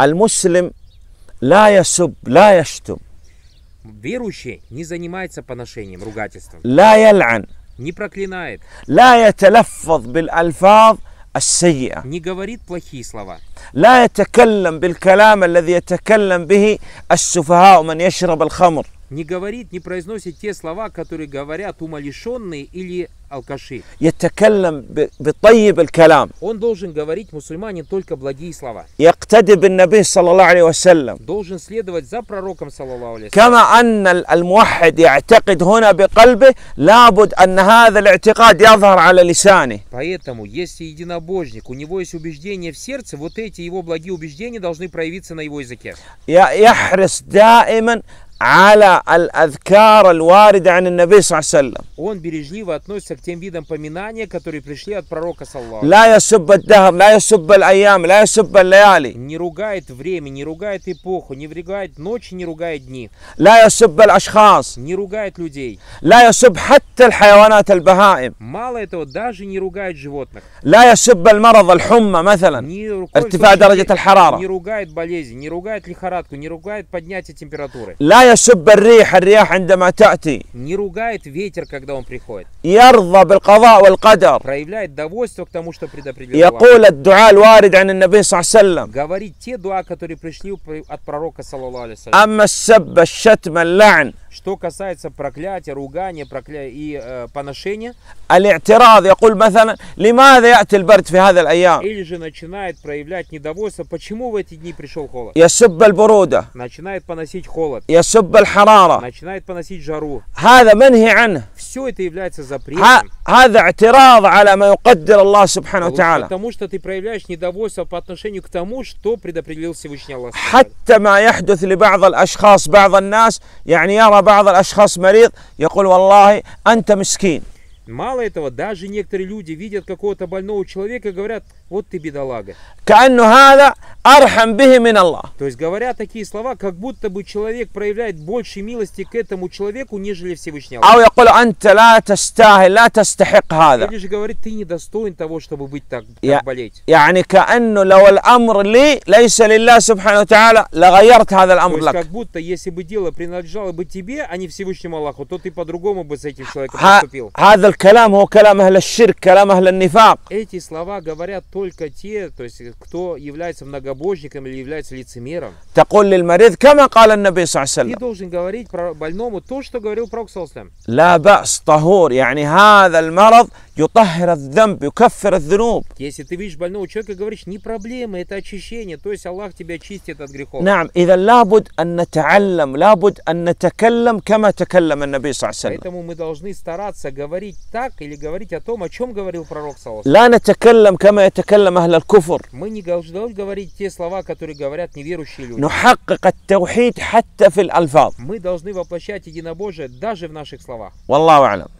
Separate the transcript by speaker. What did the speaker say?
Speaker 1: المسلم لا يسب لا يشتم
Speaker 2: Верующий не занимается поношением, ругательством.
Speaker 1: لا يلعن Не проклинает. لا يتلفظ биль альфаз Не
Speaker 2: говорит плохие слова.
Speaker 1: لا يتكلم بالكلام الذي يتكلم به السفهاء من يشرب الخمر не
Speaker 2: говорит, не произносит те слова, которые говорят умалишенные или алкаши.
Speaker 1: يتكلم بطيب الكلام.
Speaker 2: Он должен говорить мусульманин только благие слова.
Speaker 1: يقتدي بالنبي صلى الله عليه وسلم.
Speaker 2: Должен следовать за пророком صلى الله عليه وسلم. كما
Speaker 1: أن الموحد يعتقد هنا بقلبه لابد أن هذا الاعتقاد يظهر على لسانه.
Speaker 2: Поэтому если единобожник, у него есть убеждение в сердце, вот эти эти его благие убеждения должны проявиться на его языке.
Speaker 1: على الأذكار الواردة عن النبي صلى الله عليه وسلم
Speaker 2: Он бережливо относится к тем видам поминания, которые пришли от пророка саллаху. لا يسب
Speaker 1: الدهر, لا يسب الأيام, لا يسب الليالي.
Speaker 2: Не ругает время, не ругает эпоху, не ругает ночи, не ругает дни.
Speaker 1: لا يسب الأشخاص. Не ругает людей. لا يسب حتى الحيوانات البهائم.
Speaker 2: Мало этого, даже не ругает животных.
Speaker 1: لا يسب المرض الحمى مثلا. ارتفاع درجة الحرارة. Не
Speaker 2: ругает болезнь, не ругает лихорадку, не ругает поднятие температуры. لا
Speaker 1: يسب الريح الرياح عندما تأتي
Speaker 2: не ругает ветер, когда он приходит.
Speaker 1: يرضى بالقضاء والقدر
Speaker 2: проявляет довольство к тому, что يقول الدعاء الوارد
Speaker 1: عن النبي صلى الله عليه وسلم
Speaker 2: говорит те дуа, которые пришли от пророка صلى الله عليه وسلم. أما
Speaker 1: السب الشتم اللعن
Speaker 2: Что касается проклятия, ругания прокля... и э, поношения.
Speaker 1: يقول مثلا
Speaker 2: Или же начинает проявлять недовольство, почему в эти дни пришел холод? Начинает поносить холод. Начинает поносить жару. Все это является запретом. Потому что ты проявляешь недовольство по отношению к тому, что предопределил Всевышний Аллах.
Speaker 1: حتى ما يحدث لبعض الأشخاص بعض الناس يعني يرى بعض الأشخاص مريض يقول والله أنت مسكين
Speaker 2: Мало этого, даже некоторые люди видят какого-то больного человека и говорят, вот ты бедолага.
Speaker 1: كأنه هذا архам бихи Аллах.
Speaker 2: То есть, говоря такие слова, как будто бы человек проявляет больше милости к этому человеку, нежели Всевышний Аллах. Или же говорит, ты недостоин того, чтобы быть так,
Speaker 1: так болеть. يعني كأنه لو الأمر لي ليس لله سبحانه وتعالى لغيرت هذا الأمر لك. как
Speaker 2: будто, если бы дело принадлежало бы тебе, а не Всевышнему Аллаху, то ты по-другому бы с этим человеком поступил. هذا
Speaker 1: الكلام هو كلام أهل الشرك, كلام أهل النفاق.
Speaker 2: Эти слова говорят только те, то есть, кто является многобожным или является лицемером.
Speaker 1: تقول للمريض كما قال النبي صلى الله عليه وسلم. Ты
Speaker 2: должен говорить больному то, что говорил пророк صلى الله عليه وسلم.
Speaker 1: لا بأس طهور يعني هذا المرض Если
Speaker 2: ты видишь больного человека, говоришь, не проблема, это очищение. То есть Аллах тебя очистит от грехов. نعم
Speaker 1: إذا لابد أن نتعلم لابد أن نتكلم كما تكلم النبي صلى الله عليه وسلم.
Speaker 2: Поэтому мы должны стараться говорить так или говорить о том, о чем говорил пророк صلى الله عليه وسلم. لا
Speaker 1: نتكلم كما يتكلم أهل الكفر.
Speaker 2: Мы не должны говорить те слова, которые говорят неверующие люди. نحقق
Speaker 1: التوحيد حتى في الألفاظ.
Speaker 2: Мы должны воплощать единобожие даже в наших словах.
Speaker 1: والله أعلم.